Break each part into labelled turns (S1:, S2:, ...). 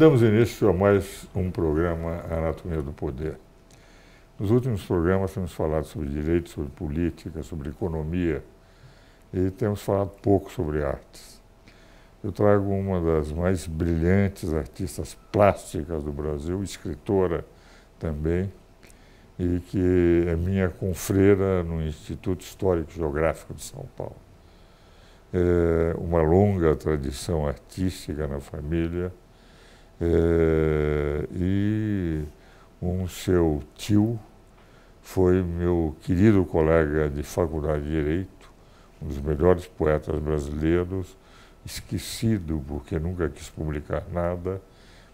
S1: Damos início a mais um programa Anatomia do Poder. Nos últimos programas temos falado sobre direito, sobre política, sobre economia e temos falado pouco sobre artes. Eu trago uma das mais brilhantes artistas plásticas do Brasil, escritora também, e que é minha confreira no Instituto Histórico Geográfico de São Paulo. É uma longa tradição artística na família é, e um seu tio foi meu querido colega de faculdade de Direito, um dos melhores poetas brasileiros, esquecido porque nunca quis publicar nada,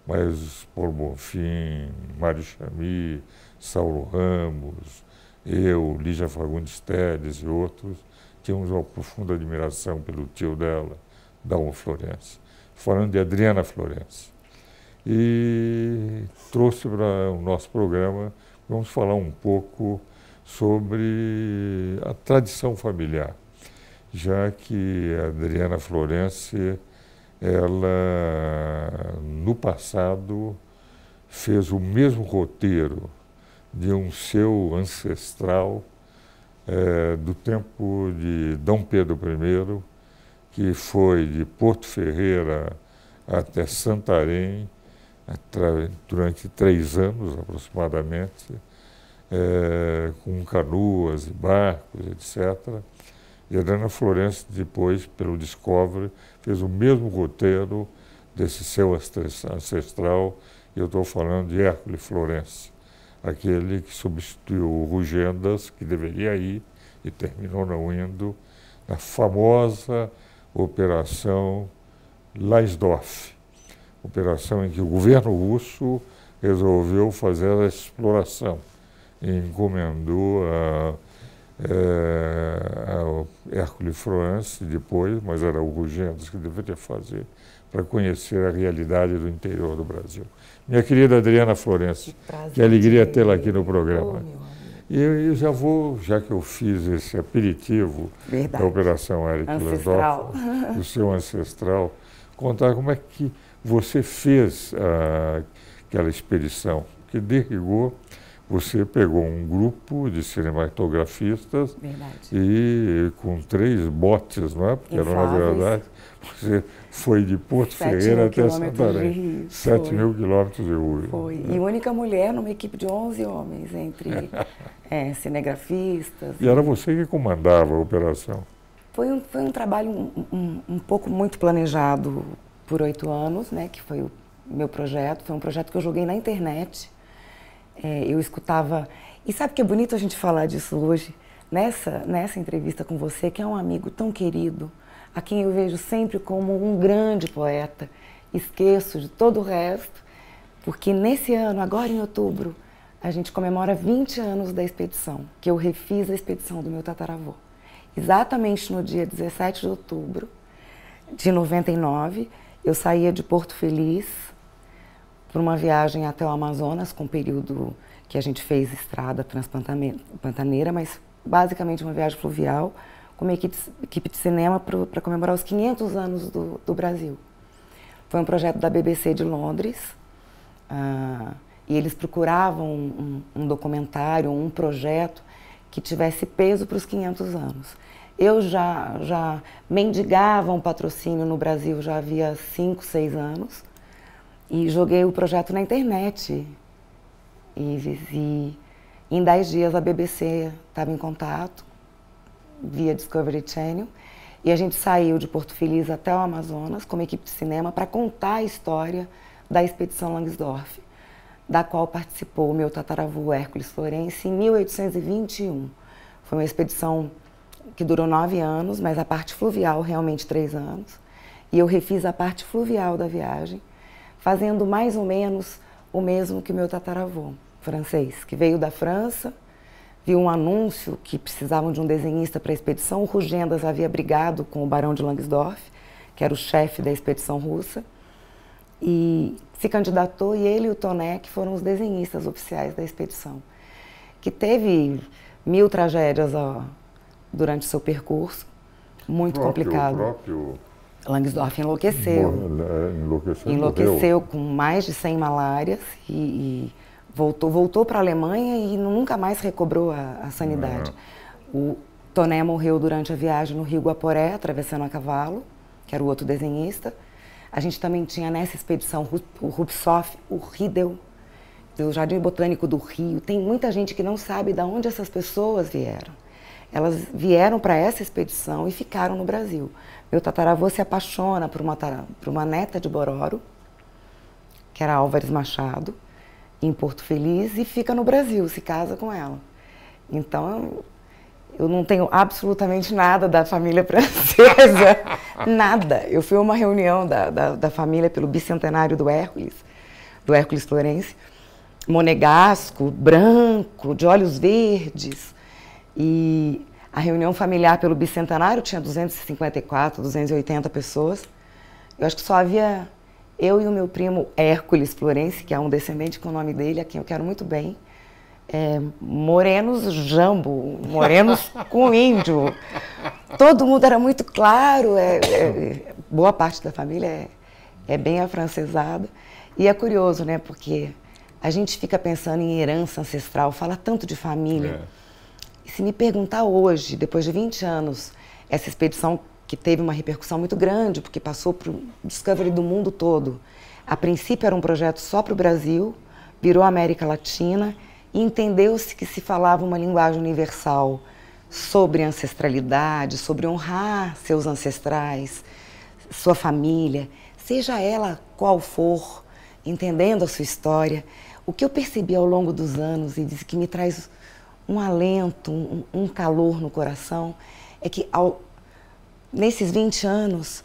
S1: mas por Bonfim, Mário Chami, Saulo Ramos, eu, Lígia Fagundes Teles e outros, tínhamos uma profunda admiração pelo tio dela, Dalmo Florença Falando de Adriana Florença e trouxe para o nosso programa, vamos falar um pouco sobre a tradição familiar, já que a Adriana Florence, ela no passado fez o mesmo roteiro de um seu ancestral é, do tempo de Dom Pedro I, que foi de Porto Ferreira até Santarém, durante três anos aproximadamente, é, com canoas e barcos, etc. E a Dana Florença, depois, pelo Discovery, fez o mesmo roteiro desse seu ancestral, e eu estou falando de Hércules Florença, aquele que substituiu o Rugendas, que deveria ir e terminou não indo, na famosa Operação Laisdorff, operação em que o governo russo resolveu fazer a exploração encomendou a, a, eh, ao France depois, mas era o Rugendos que deveria fazer, para conhecer a realidade do interior do Brasil. Minha querida Adriana Florencio, que, que alegria tê-la aqui no programa. e eu, eu, já vou, já que eu fiz esse aperitivo Verdade. da Operação Eric Landorf, do seu ancestral, contar como é que você fez ah, aquela expedição, que de rigor você pegou um grupo de cinematografistas verdade. e com três botes, não é? Porque Exato, era, na verdade, você foi de Porto Ferreira até Santarém. Sete mil quilômetros de rua. Foi. Né? E
S2: única mulher numa equipe de 11 homens, entre é, cinegrafistas. E era
S1: você que comandava a operação?
S2: Foi um, foi um trabalho um, um, um pouco muito planejado, por oito anos, né, que foi o meu projeto. Foi um projeto que eu joguei na internet. É, eu escutava. E sabe que é bonito a gente falar disso hoje, nessa, nessa entrevista com você, que é um amigo tão querido, a quem eu vejo sempre como um grande poeta. Esqueço de todo o resto, porque nesse ano, agora em outubro, a gente comemora 20 anos da expedição, que eu refiz a expedição do meu tataravô. Exatamente no dia 17 de outubro de 99, eu saía de Porto Feliz para uma viagem até o Amazonas, com um período que a gente fez estrada transpantaneira, mas basicamente uma viagem fluvial, com uma equipe, equipe de cinema para comemorar os 500 anos do, do, Brasil. Foi um projeto da BBC de Londres, uh, e eles procuravam um, um documentário, um projeto que tivesse peso para os 500 anos. Eu já, já mendigava um patrocínio no Brasil já havia cinco seis anos e joguei o projeto na internet. e em dez dias a BBC estava em contato via Discovery Channel e a gente saiu de Porto Feliz até o Amazonas como equipe de cinema para contar a história da expedição Langsdorff, da qual participou o meu tataravô Hércules Florence em 1821. Foi uma expedição que durou nove anos, mas a parte fluvial realmente três anos. E eu refiz a parte fluvial da viagem, fazendo mais ou menos o mesmo que meu tataravô francês, que veio da França, viu um anúncio que precisavam de um desenhista para a expedição. O Rugendas havia brigado com o Barão de Langsdorff, que era o chefe da expedição russa, e se candidatou. E ele e o que foram os desenhistas oficiais da expedição, que teve mil tragédias ó, durante o seu percurso. Muito complicado. O próprio Langsdorff enlouqueceu. Né,
S1: enlouqueceu, enlouqueceu
S2: com mais de 100 malárias e, e voltou, voltou para a Alemanha e nunca mais recobrou a, a sanidade. É. O Toné morreu durante a viagem no Rio Guaporé, atravessando a cavalo, que era o outro desenhista. A gente também tinha nessa expedição o Rupsoff, o Riedel, do Jardim Botânico do Rio. Tem muita gente que não sabe de onde essas pessoas vieram. Elas vieram para essa expedição e ficaram no Brasil. Meu tataravô se apaixona por uma, por uma neta de Bororo, que era Álvares Machado, em Porto Feliz, e fica no Brasil, se casa com ela. Então, eu não tenho absolutamente nada da família francesa. nada. Eu fui a uma reunião da, da, da família pelo bicentenário do Hércules, do Hércules Florense, Monegasco, branco, de olhos verdes, e a reunião familiar pelo bicentenário tinha 254, 280 pessoas. Eu acho que só havia eu e o meu primo Hércules Florense, que é um descendente com o nome dele, a quem eu quero muito bem. É, morenos jambo, morenos com índio. Todo mundo era muito claro, é, é, boa parte da família é, é, bem afrancesada. E é curioso, né? Porque a gente fica pensando em herança ancestral, fala tanto de família. É. Se me perguntar hoje, depois de 20 anos, essa expedição que teve uma repercussão muito grande, porque passou para o Discovery do mundo todo. A princípio era um projeto só para o Brasil, virou América Latina e entendeu-se que se falava uma linguagem universal sobre ancestralidade, sobre honrar seus ancestrais, sua família, seja ela qual for, entendendo a sua história. O que eu percebi ao longo dos anos e que me traz um alento, um, um calor no coração, é que ao, nesses 20 anos,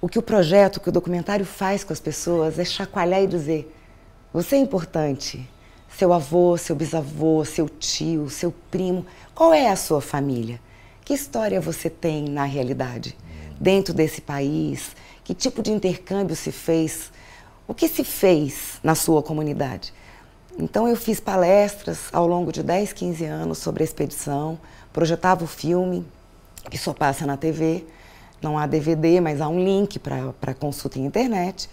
S2: o que o projeto, o que o documentário faz com as pessoas é chacoalhar e dizer: você é importante. Seu avô, seu bisavô, seu tio, seu primo, qual é a sua família? Que história você tem na realidade? Dentro desse país, que tipo de intercâmbio se fez? O que se fez na sua comunidade? Então eu fiz palestras ao longo de 10, 15 anos sobre a expedição, projetava o filme, que só passa na TV, não há DVD, mas há um link para consulta em internet.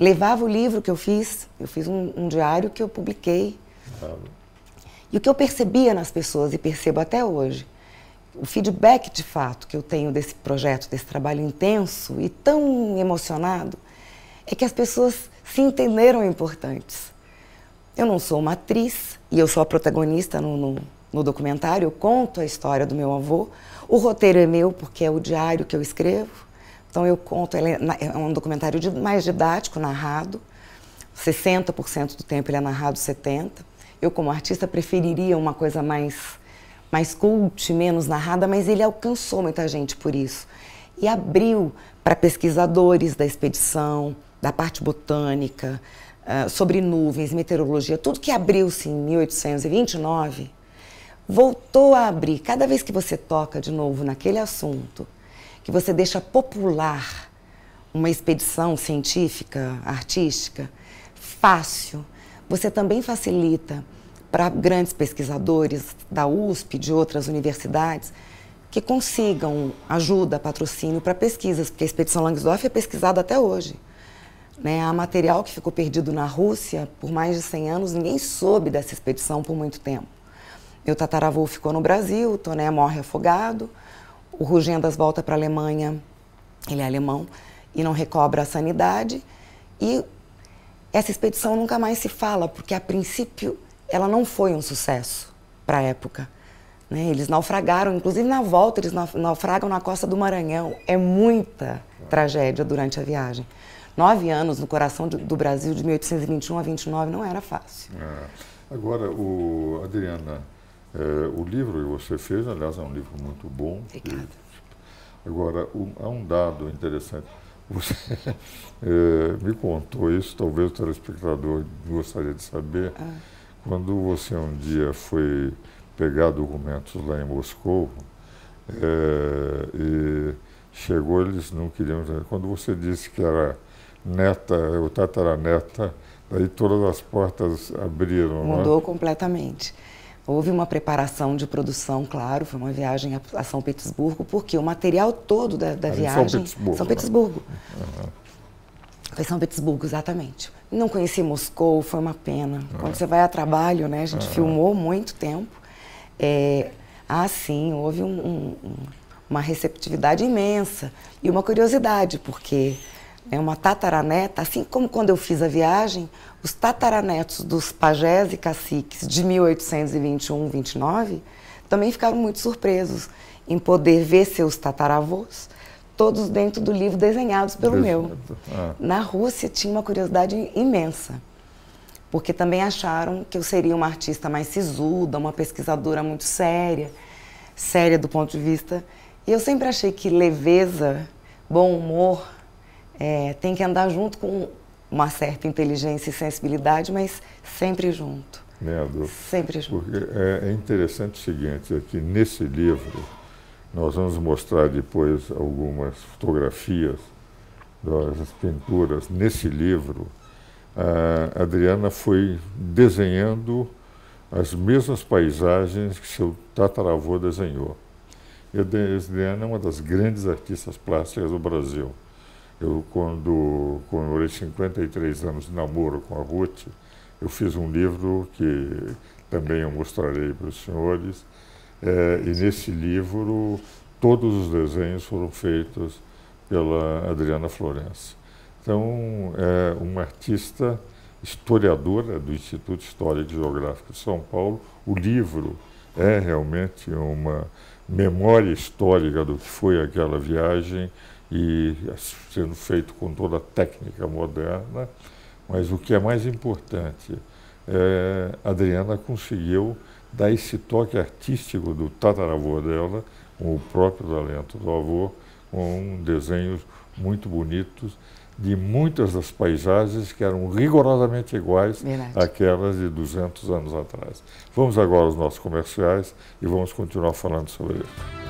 S2: Levava o livro que eu fiz, eu fiz um, um diário que eu publiquei. E o que eu percebia nas pessoas, e percebo até hoje, o feedback de fato que eu tenho desse projeto, desse trabalho intenso e tão emocionado, é que as pessoas se entenderam importantes. Eu não sou uma atriz e eu sou a protagonista no, no, no documentário, eu conto a história do meu avô. O roteiro é meu porque é o diário que eu escrevo. Então eu conto, é, é, um documentário mais didático, narrado. 60% do tempo ele é narrado, 70%. Eu, como artista, preferiria uma coisa mais, mais cult, menos narrada, mas ele alcançou muita gente por isso. E abriu para pesquisadores da expedição, da parte botânica, ah, sobre nuvens, meteorologia, tudo que abriu-se em 1829, voltou a abrir. Cada vez que você toca de novo naquele assunto, que você deixa popular uma expedição científica, artística, fácil, você também facilita para grandes pesquisadores da USP, de outras universidades, que consigam ajuda, patrocínio para pesquisas, porque a Expedição Langsdorff é pesquisada até hoje. Né, há material que ficou perdido na Rússia por mais de 100 anos, ninguém soube dessa expedição por muito tempo. Meu tataravô ficou no Brasil, Toné morre afogado, o Rugendas volta para a Alemanha, ele é alemão, e não recobra a sanidade. E essa expedição nunca mais se fala, porque a princípio ela não foi um sucesso para a época. Né? Eles naufragaram, inclusive na volta, eles naufragam na costa do Maranhão. É muita tragédia durante a viagem nove anos no coração de, do Brasil, de 1821 a 29, não era fácil.
S1: É. Agora, o, Adriana, é, o livro que você fez, aliás, é um livro muito bom. Obrigada. Que, agora, um, há um dado interessante. Você é, me contou isso, talvez o telespectador gostaria de saber. Ah. Quando você um dia foi pegar documentos lá em Moscou, é, e chegou, eles não queriam. Quando você disse que era neta o tataraneta, daí todas as portas abriram. Né? Mudou
S2: completamente. Houve uma preparação de produção, claro, foi uma viagem a São Petersburgo, porque o material todo da, da viagem. São Petersburgo. São né? Petersburgo. Né? Foi São Petersburgo, exatamente. Não conheci Moscou, foi uma pena. Quando você vai a trabalho, né? A gente filmou muito tempo. É, ah, sim, houve um, um, uma receptividade imensa e uma curiosidade, porque é uma tataraneta, assim como quando eu fiz a viagem, os tataranetos dos pajés e caciques de 1821, 29 também ficaram muito surpresos em poder ver seus tataravôs, todos dentro do livro desenhados pelo meu. Ah. Na Rússia tinha uma curiosidade imensa, porque também acharam que eu seria uma artista mais sisuda, uma pesquisadora muito séria, séria do ponto de vista. E eu sempre achei que leveza, bom humor, é, tem que andar junto com uma certa inteligência e sensibilidade, mas sempre junto.
S1: sempre junto. Porque é, é interessante o seguinte, é que nesse livro nós vamos mostrar depois algumas fotografias das pinturas. Nesse livro, a Adriana foi desenhando as mesmas paisagens que seu tataravô desenhou. a Adriana é uma das grandes artistas plásticas do Brasil. Eu, quando comemorei 53 anos de namoro com a Ruth, eu fiz um livro que também eu mostrarei para os senhores. É, e nesse livro, todos os desenhos foram feitos pela Adriana Florença. Então, é uma artista historiadora do Instituto Histórico e Geográfico de São Paulo. O livro é realmente uma memória histórica do que foi aquela viagem e sendo feito com toda a técnica moderna, mas o que é mais importante, é, Adriana conseguiu dar esse toque artístico do tataravô dela, com o próprio talento do avô, com desenhos muito bonitos de muitas das paisagens que eram rigorosamente iguais Verdade. àquelas de 200 anos atrás. Vamos agora aos nossos comerciais e vamos continuar falando sobre isso.